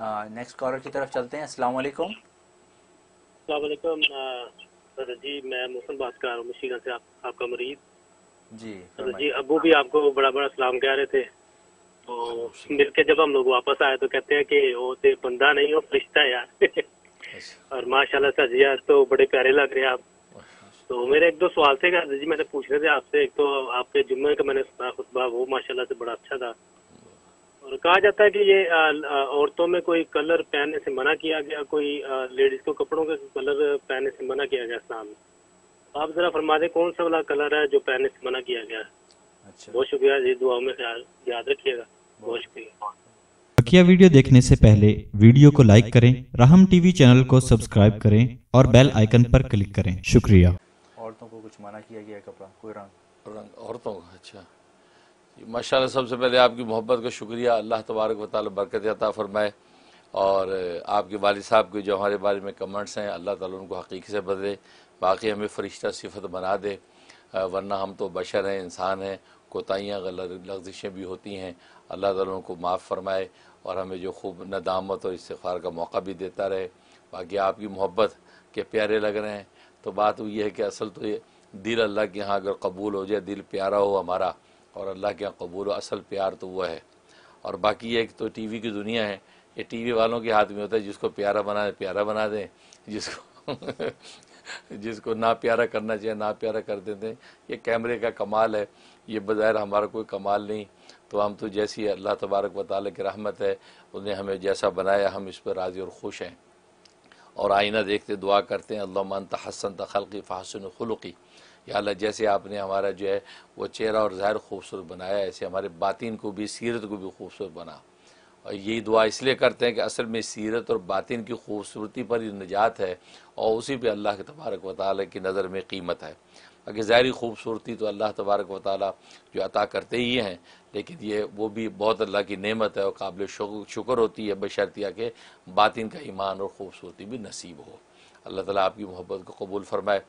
Next collar की तरफ चलते हैं अस्सलाम वालेकुम अस्सलाम सर जी मैं मोहन बात कर रहा हूँ मुशीगंज से आप, आपका मरीज जी सर जी अबू भी आपको बड़ा बड़ा सलाम कह रहे थे तो हाँ, मिलके जब हम लोग वापस आए तो कहते हैं कि वो तो बंदा नहीं हो फरिश्ता यार अच्छा। और माशाल्लाह सर जी यार तो बड़े प्यारे लग रहे हैं आप तो मेरे एक दो सवाल थे जी मैंने पूछ रहे थे आपसे एक तो आपके जुम्मे का मैंने सुना खुतबा वो माशाल्लाह से बड़ा अच्छा था और कहा जाता है कि ये औरतों में कोई कलर पहनने से मना किया गया कोई लेडीज को कपड़ों के कलर पहनने से मना किया गया इस्लाम आप जरा फरमा दे कौन सा वाला कलर है जो पहनने से मना किया गया अच्छा बहुत शुक्रिया जी दुआ में याद रखिएगा बहुत शुक्रिया बकिया वीडियो देखने से पहले वीडियो को लाइक करें राहम टीवी चैनल को सब्सक्राइब करें और बेल आइकन पर क्लिक करें शुक्रिया औरतों को कुछ मना किया गया कपड़ा कोई रंग रंग औरतों का अच्छा माशा सबसे पहले आपकी मोहब्बत का शुक्रिया अल्लाह तबारक वाल बरकत अता फ़रमाए और आपके वालद साहब के जो हमारे बारे में कमेंट्स हैं अल्लाह ताला उनको हकीकी से बदले बाकी हमें फ़रिश्ता सिफत बना दे वरना हम तो बशर हैं इंसान हैं कोताहियाँ लफ्जिशें भी होती हैं अल्लाह ताला उनको माफ़ फरमाए और हमें जो खूब नदामत और इस्तार का मौका भी देता रहे बाकी आपकी मोहब्बत के प्यारे लग रहे हैं तो बात ये है कि असल तो ये दिल अल्लाह के यहाँ अगर कबूल हो जाए दिल प्यारा हो हमारा और अल्लाह के यहाँ कबूल असल प्यार तो वह है और बाकी एक तो टी वी की दुनिया है ये टी वी वालों के हाथ में होता है जिसको प्यारा बना दे प्यारा बना दें जिसको जिसको ना प्यारा करना चाहिए ना प्यारा कर देते हैं ये कैमरे का कमाल है ये बज़ाहिर हमारा कोई कमाल नहीं तो हम तो जैसी अल्लाह तबारक व ताली की रहमत है उन्हें हमें जैसा बनाया हम इस पर राज़ी और खुश हैं और आईना देखते दुआ करते हैं अल्लाह मन तहसन तखलकी फ़ासन खलुकी या अल्लाह जैसे आपने हमारा जो है वो चेहरा और ज़ाहिर खूबसूरत बनाया ऐसे हमारे बातिन को भी सीरत को भी खूबसूरत बना और यही दुआ इसलिए करते हैं कि असल में सीरत और बातिन की खूबसूरती पर ही निजात है और उसी पर अल्लाह के तबारक वाली की नज़र में कीमत है बाकी ज़ाहरी खूबसूरती तो अल्लाह तबारक वाली जो अता करते ही हैं लेकिन ये वो भी बहुत अल्लाह की नेमत है और काबिल शुक्र होती है बशर्तिया के बातिन का ईमान और ख़ूबसूरती भी नसीब हो अल्लाह ताला आपकी मोहब्बत को कबूल फरमाए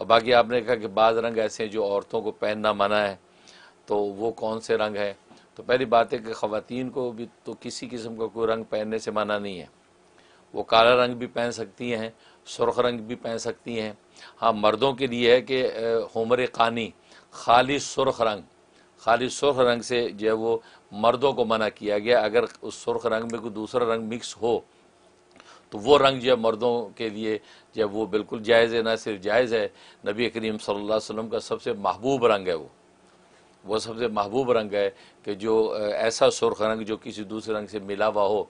और बाकी आपने कहा कि बाद रंग ऐसे हैं जो औरतों को पहनना मना है तो वो कौन से रंग हैं तो पहली बात है कि ख़वातीन को भी तो किसी किस्म का कोई रंग पहनने से मना नहीं है वो काला रंग भी पहन सकती हैं सुर्ख रंग भी पहन सकती हैं हाँ मर्दों के लिए है कि हमर कानी खाली सुर्ख रंग खाली सुर्ख रंग से जो है वो मर्दों को मना किया गया अगर उस सुर्ख रंग में कोई दूसरा रंग मिक्स हो तो वो रंग जो है मर्दों के लिए जब वो बिल्कुल जायज़ है ना सिर्फ जायज़ है नबी करीम सल्लल्लाहु अलैहि वसल्लम का सबसे महबूब रंग है वो वो सबसे महबूब रंग है कि जो ऐसा सुर्ख रंग जो किसी दूसरे रंग से मिला हुआ हो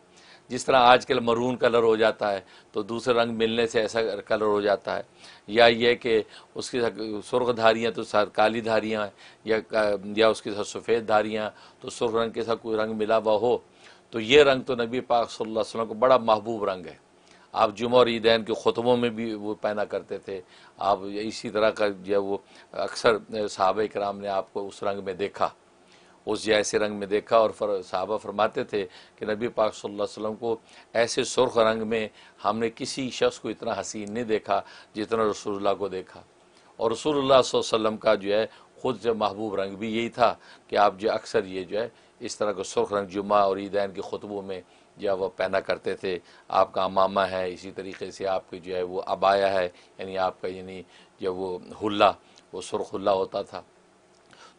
जिस तरह आजकल मरून कलर हो जाता है तो दूसरे रंग मिलने से ऐसा कलर हो जाता है या ये कि उसके साथ सुर्ख धारियाँ तो साथ काली धारियाँ या या उसके साथ सफ़ेद धारियाँ तो सुर्ख रंग के साथ कोई रंग मिला हुआ हो तो ये रंग तो नबी पाक सल्लल्लाहु अलैहि वसल्लम को बड़ा महबूब रंग है आप जुमा और ईदैन के ख़ुतबों में भी वो पहना करते थे आप इसी तरह का जो वो अक्सर साहब कराम ने आपको उस रंग में देखा उस जैसे रंग में देखा और फर साहबा फरमाते थे कि नबी पाक सल्लल्लाहु अलैहि वसल्लम को ऐसे सुर्ख रंग में हमने किसी शख्स को इतना हसीन नहीं देखा जितना रसूलुल्लाह को देखा और रसूलुल्लाह वसल्लम का जो है ख़ुद महबूब रंग भी यही था कि आप जो अक्सर ये जो है इस तरह का सुर्ख रंग जुमा और ईदैन के खुतबों में जो है वह पहना करते थे आपका अमामा है इसी तरीके से आपके जो है वो अबाया है यानी आपका यानी जो वो हुल्ला वो सुरख हुल्ला होता था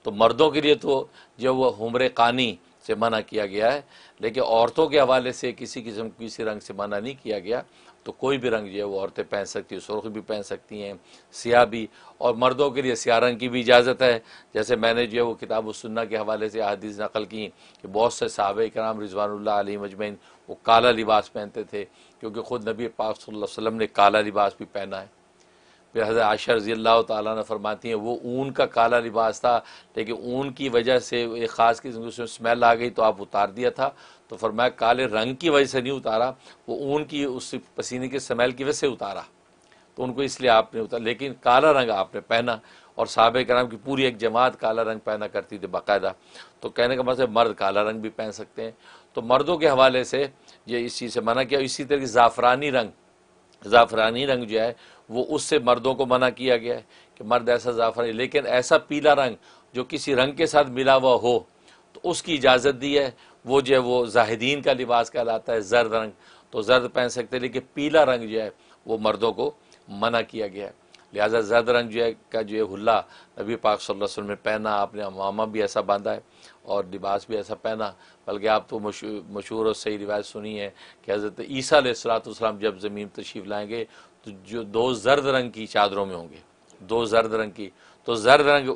तो मर्दों के लिए तो जो वह हमर कानी से मना किया गया है लेकिन औरतों के हवाले से किसी किस्म किसी रंग से मना नहीं किया गया तो कोई भी रंग जो है वो औरतें पहन सकती हैं सुरख भी पहन सकती हैं सियाह भी और मर्दों के लिए सियाह रंग की भी इजाज़त है जैसे मैंने जो है वो किताब सुन्ना के हवाले से अदीस नकल की कि बहुत से साहब कराम रिजवानुल्लाह अली मजमैन वो काला लिबास पहनते थे क्योंकि ख़ुद नबी पाक सल्लल्लाहु अलैहि वसल्लम ने काला लिबास भी पहना है फिर हज़रत आयशा रजी अल्लाह ताली फरमाती हैं वो ऊन का काला लिबास था लेकिन ऊन की वजह से एक ख़ास किस्म की स्मेल आ गई तो आप उतार दिया था तो फरमाया काले रंग की वजह से नहीं उतारा वो ऊन की उस पसीने की स्मेल की वजह से उतारा तो उनको इसलिए आपने उतारा लेकिन काला रंग आपने पहना और साहब कराम की पूरी एक जमात काला रंग पहना करती थी बाकायदा तो कहने का मतलब मर्द काला रंग भी पहन सकते हैं तो मर्दों के हवाले से ये इस चीज़ से मना किया इसी तरह की ज़ाफ़रानी रंग ज़ाफ़रानी रंग जो है वो उससे मर्दों को मना किया गया है कि मर्द ऐसा ज़ाफर है लेकिन ऐसा पीला रंग जो किसी रंग के साथ मिला हुआ हो तो उसकी इजाज़त दी है वो जो है वो जाहिदीन का लिबास कहलाता है जर्द रंग तो जर्द पहन सकते हैं लेकिन पीला रंग जो है वो मर्दों को मना किया गया है लिहाजा जर्द रंग जो है का जो है हुल्ला नबी पाक सल्लल्लाहु अलैहि वसल्लम ने पहना आपने अमामा भी ऐसा बांधा है और लिबास भी ऐसा पहना बल्कि आप तो मशहूर और सही रिवायत सुनी है कि हज़रत ईसा सलाम जब ज़मीन तशीफ लाएंगे तो जो दो जर्द रंग की चादरों में होंगे दो जर्द रंग की तो जर्द रंग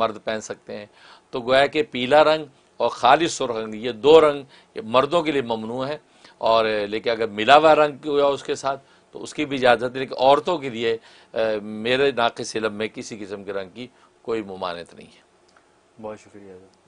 मर्द पहन सकते हैं तो गोया कि पीला रंग और खाली सुरख रंग ये दो रंग ये मर्दों के लिए ममनू है और लेकिन अगर मिला हुआ रंग हुआ उसके साथ तो उसकी भी इजाज़त लेकिन औरतों के लिए मेरे नाक सिलब में किसी किस्म के रंग की कोई ममानत नहीं है बहुत शुक्रिया